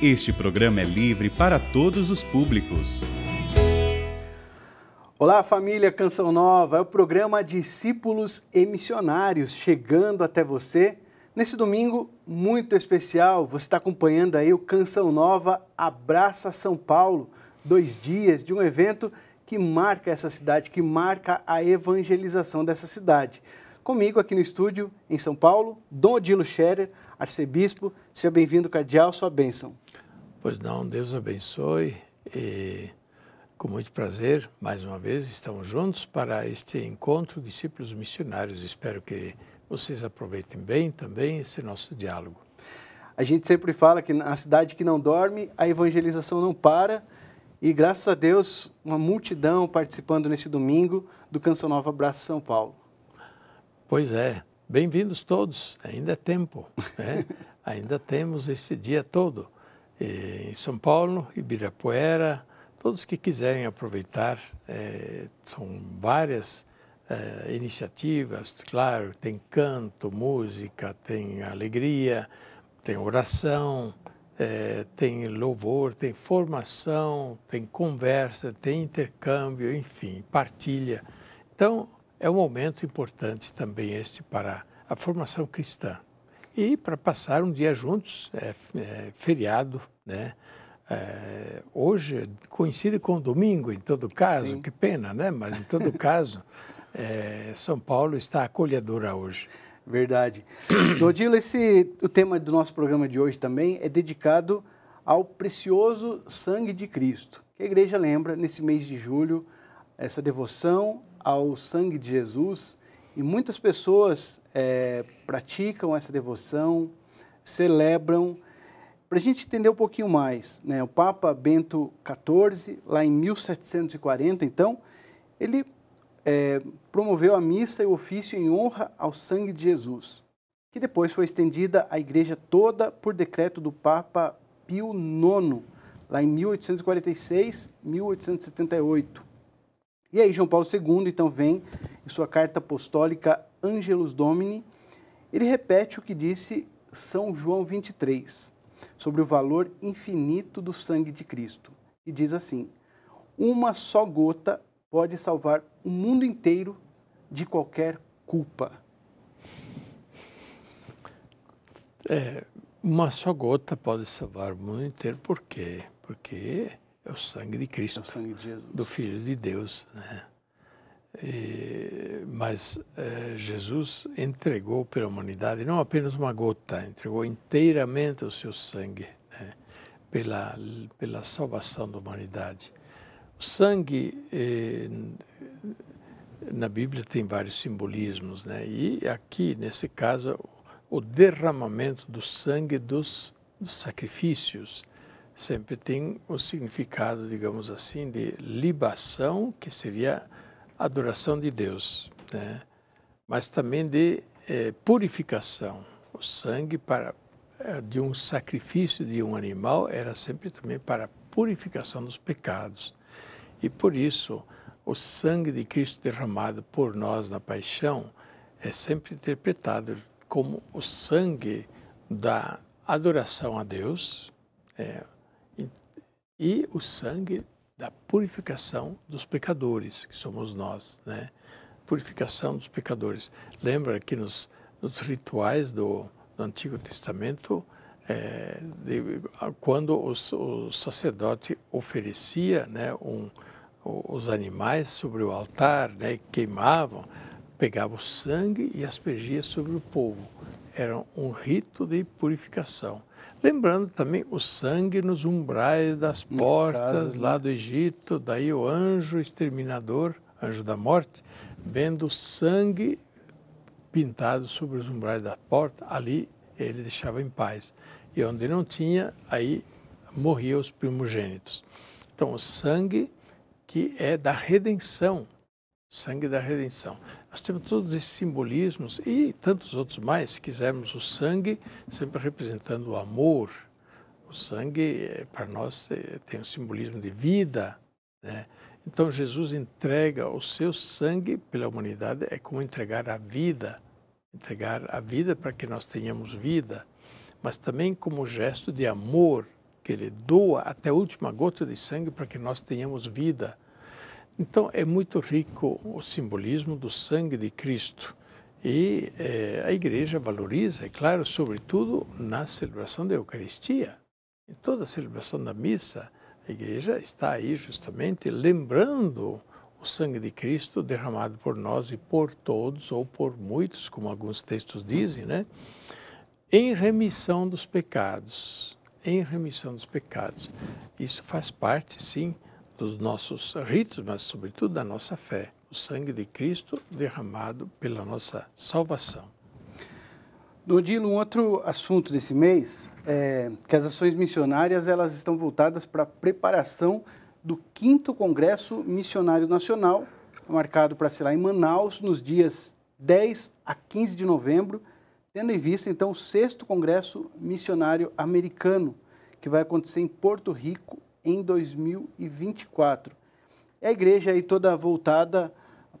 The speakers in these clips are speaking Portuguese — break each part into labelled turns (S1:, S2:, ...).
S1: Este programa é livre para todos os públicos. Olá, família Canção Nova, é o programa Discípulos e Missionários chegando até você. Nesse domingo muito especial, você está acompanhando aí o Canção Nova Abraça São Paulo, dois dias de um evento que marca essa cidade, que marca a evangelização dessa cidade. Comigo aqui no estúdio, em São Paulo, Dom Odilo Scherer, arcebispo. Seja bem-vindo, cardeal, sua bênção.
S2: Pois não, Deus abençoe e com muito prazer, mais uma vez, estamos juntos para este encontro Discípulos Missionários. Espero
S1: que vocês aproveitem bem também esse nosso diálogo. A gente sempre fala que na cidade que não dorme, a evangelização não para. E graças a Deus, uma multidão participando nesse domingo do Canção Nova Braço São Paulo.
S2: Pois é. Bem-vindos todos. Ainda é tempo. Né? Ainda temos esse dia todo. E em São Paulo, Ibirapuera, todos que quiserem aproveitar, é, são várias é, iniciativas, claro, tem canto, música, tem alegria, tem oração, é, tem louvor, tem formação, tem conversa, tem intercâmbio, enfim, partilha. Então, é um momento importante também este para a formação cristã e para passar um dia juntos, é, é feriado, né? É, hoje é coincide com o domingo, em todo
S1: caso, Sim. que pena, né? Mas em todo caso, é, São Paulo está acolhedora hoje. Verdade. Dodilo, esse, o tema do nosso programa de hoje também é dedicado ao precioso sangue de Cristo. Que a igreja lembra nesse mês de julho essa devoção ao sangue de Jesus e muitas pessoas é, praticam essa devoção, celebram. Para a gente entender um pouquinho mais, né, o Papa Bento XIV, lá em 1740, então, ele é, promoveu a missa e o ofício em honra ao sangue de Jesus, que depois foi estendida à igreja toda por decreto do Papa Pio IX, lá em 1846-1878. E aí, João Paulo II, então, vem em sua carta apostólica Angelus Domini, ele repete o que disse São João 23 sobre o valor infinito do sangue de Cristo. E diz assim: uma só gota pode salvar o mundo inteiro de qualquer culpa.
S2: É, uma só gota pode salvar o mundo inteiro, por quê? Porque é o sangue de Cristo, é o sangue de Jesus. do Filho de Deus. Né? E, mas é, Jesus entregou pela humanidade não apenas uma gota, entregou inteiramente o seu sangue né? pela, pela salvação da humanidade. O sangue é, na Bíblia tem vários simbolismos, né? E aqui, nesse caso, o derramamento do sangue dos, dos sacrifícios sempre tem o significado, digamos assim, de libação, que seria adoração de Deus, né? mas também de é, purificação. O sangue para, eh, de um sacrifício de um animal era sempre também para a purificação dos pecados. E por isso, o sangue de Cristo derramado por nós na paixão é sempre interpretado como o sangue da adoração a Deus. É, e o sangue da purificação dos pecadores, que somos nós, né? Purificação dos pecadores. Lembra que nos, nos rituais do, do, Antigo Testamento, é, de, quando o sacerdote oferecia né, um, os animais sobre o altar, né, queimavam, pegava o sangue e aspergia sobre o povo. Era um rito de purificação. Lembrando também o sangue nos umbrais das Nas portas casas, lá né? do Egito, daí o anjo exterminador, anjo da morte, vendo o sangue pintado sobre os umbrais da porta, ali ele deixava em paz. E onde não tinha, aí morriam os primogênitos. Então, o sangue que é da redenção, sangue da redenção. Nós temos todos esses simbolismos e tantos outros mais. Se quisermos o sangue, sempre representando o amor. O sangue, eh, para nós, eh, tem o um simbolismo de vida. Né? Então, Jesus entrega o seu sangue pela humanidade, é como entregar a vida entregar a vida para que nós tenhamos vida, mas também como gesto de amor, que ele doa até a última gota de sangue para que nós tenhamos vida. Então é muito rico o simbolismo do sangue de Cristo e eh, a igreja valoriza, é claro, sobretudo na celebração da Eucaristia. Em toda a celebração da missa, a igreja está aí justamente lembrando o sangue de Cristo derramado por nós e por todos, ou por muitos, como alguns textos dizem, né? em remissão dos pecados. Em remissão dos pecados. Isso faz parte, sim, dos nossos ritos, mas sobretudo da nossa fé, o sangue de Cristo derramado pela nossa salvação.
S1: Dodino, um outro assunto desse mês é que as ações missionárias elas estão voltadas para a preparação do 5 Congresso Missionário Nacional, marcado para ser lá em Manaus nos dias 10 a 15 de novembro, tendo em vista então o 6 Congresso Missionário Americano, que vai acontecer em Porto Rico em 2024. É a igreja aí toda voltada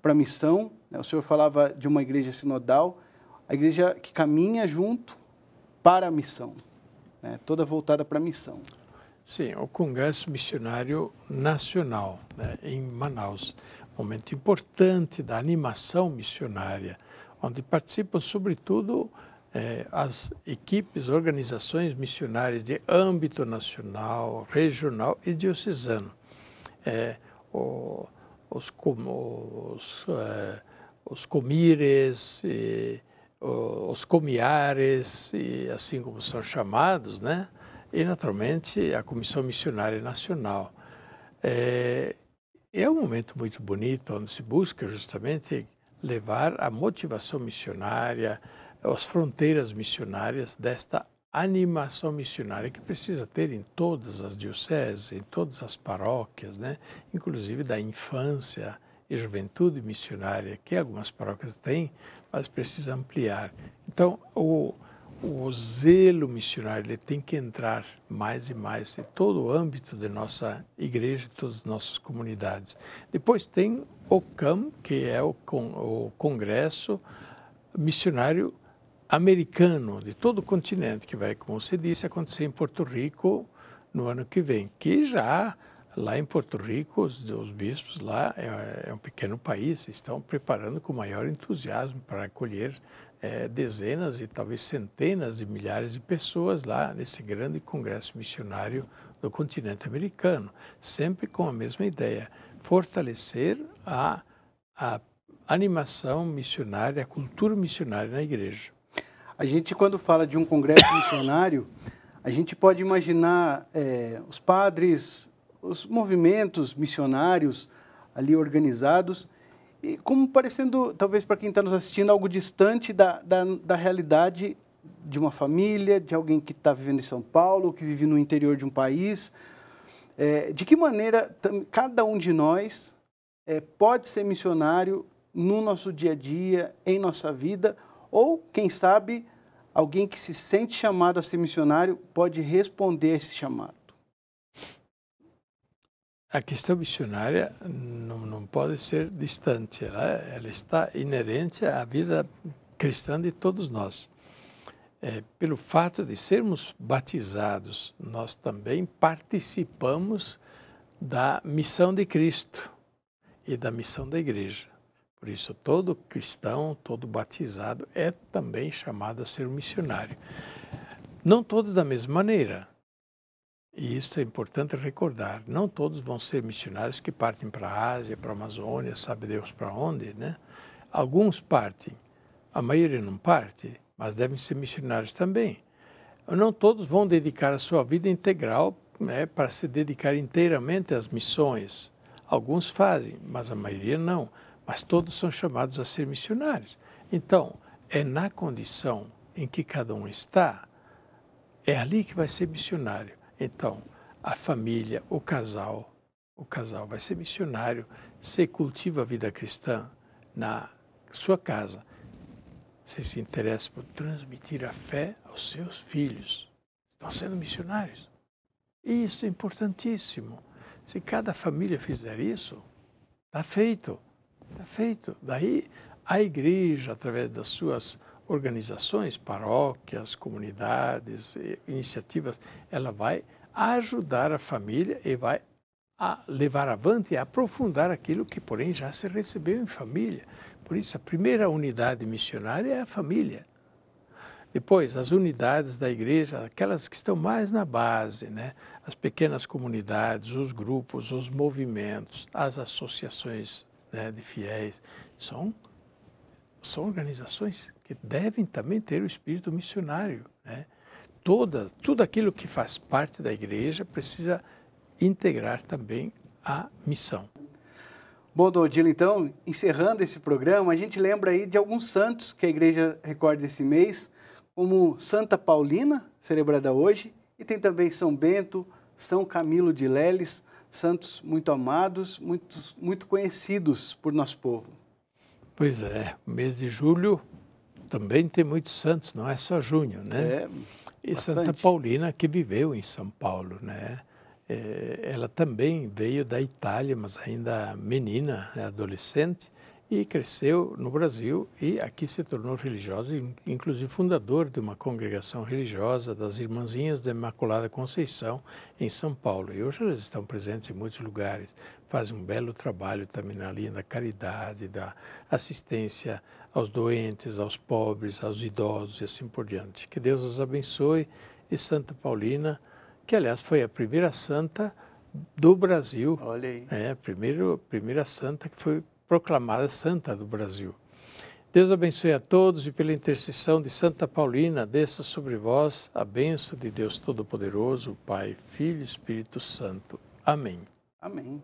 S1: para a missão, né? o senhor falava de uma igreja sinodal, a igreja que caminha junto para a missão, né? toda voltada para a missão. Sim, o Congresso Missionário Nacional
S2: né, em Manaus, momento importante da animação missionária, onde participam sobretudo eh, as equipes, organizações missionárias de âmbito nacional, regional e diocesano. Eh, o, os, os, eh, os comires, e, o, os comiares, e assim como são chamados, né? e naturalmente a Comissão Missionária Nacional. É, é um momento muito bonito onde se busca justamente levar a motivação missionária, é as fronteiras missionárias desta animação missionária que precisa ter em todas as dioceses, em todas as paróquias, né? inclusive da infância e juventude missionária, que algumas paróquias têm, mas precisa ampliar. Então, o, o zelo missionário ele tem que entrar mais e mais em todo o âmbito de nossa igreja, de todas as nossas comunidades. Depois tem o CAM, que é o, con o Congresso Missionário americano de todo o continente, que vai, como você disse, acontecer em Porto Rico no ano que vem, que já lá em Porto Rico, os, os bispos lá, é, é, um pequeno país, estão preparando com maior entusiasmo para acolher é, dezenas e talvez centenas de milhares de pessoas lá nesse grande congresso missionário do continente americano, sempre com a mesma ideia, fortalecer a, a animação missionária, a cultura missionária
S1: na igreja. A gente, quando fala de um congresso missionário, a gente pode imaginar é, os padres, os movimentos missionários ali organizados, e como parecendo, talvez para quem está nos assistindo, algo distante da, da, da realidade de uma família, de alguém que está vivendo em São Paulo, que vive no interior de um país. É, de que maneira cada um de nós é, pode ser missionário no nosso dia a dia, em nossa vida, ou, quem sabe, alguém que se sente chamado a ser missionário pode responder a esse chamado?
S2: A questão missionária não, não pode ser distante, ela, ela, está inerente à vida cristã de todos nós. É, pelo fato de sermos batizados, nós também participamos da missão de Cristo e da missão da Igreja. Por isso, todo cristão, todo batizado é também chamado a ser um missionário. Não todos da mesma maneira. E isso é importante recordar. Não todos vão ser missionários que partem para a Ásia, para a Amazônia, sabe Deus para onde, né? Alguns partem, a maioria não parte, mas devem ser missionários também. Não todos vão dedicar a sua vida integral né, para se dedicar inteiramente às missões. Alguns fazem, mas a maioria não mas todos são chamados a ser missionários. Então, é na condição em que cada um está, é ali que vai ser missionário. Então, a família, o casal, o casal vai ser missionário se cultiva a vida cristã na sua casa. Se se interessa por transmitir a fé aos seus filhos. Estão sendo missionários. E isso é importantíssimo. Se cada família fizer isso, está feito. Está feito. Daí a igreja, através das suas organizações, paróquias, comunidades, iniciativas, ela vai ajudar a família e vai a levar avante e aprofundar aquilo que, porém, já se recebeu em família. Por isso, a primeira unidade missionária é a família. Depois, as unidades da igreja, aquelas que estão mais na base, né? as pequenas comunidades, os grupos, os movimentos, as associações né, de fiéis, são, são organizações que devem também ter o espírito missionário. Né? Toda, tudo aquilo que faz parte da igreja precisa integrar
S1: também a missão. Bom, Dodilo, então, encerrando esse programa, a gente lembra aí de alguns santos que a igreja recorda esse mês, como Santa Paulina, celebrada hoje, e tem também São Bento, São Camilo de Leles, santos muito amados, muito, muito conhecidos por nosso povo.
S2: Pois é, o mês de julho também tem muitos santos, não é só junho, né? É, e bastante. Santa Paulina, que viveu em São Paulo, né? É, ela também veio da Itália, mas ainda menina, né, adolescente, e cresceu no Brasil e aqui se tornou religioso, inclusive fundador de uma congregação religiosa das Irmãzinhas da Imaculada Conceição em São Paulo. E hoje elas estão presentes em muitos lugares, fazem um belo trabalho também na linha da caridade, da assistência aos doentes, aos pobres, aos idosos e assim por diante. Que Deus os abençoe e Santa Paulina, que aliás foi a primeira santa do Brasil. Olha aí. É, primeiro, primeira santa que foi proclamada Santa do Brasil. Deus abençoe a todos e pela intercessão de Santa Paulina, desça sobre vós a bênção de Deus Todo-Poderoso, Pai, Filho e Espírito Santo. Amém. Amém.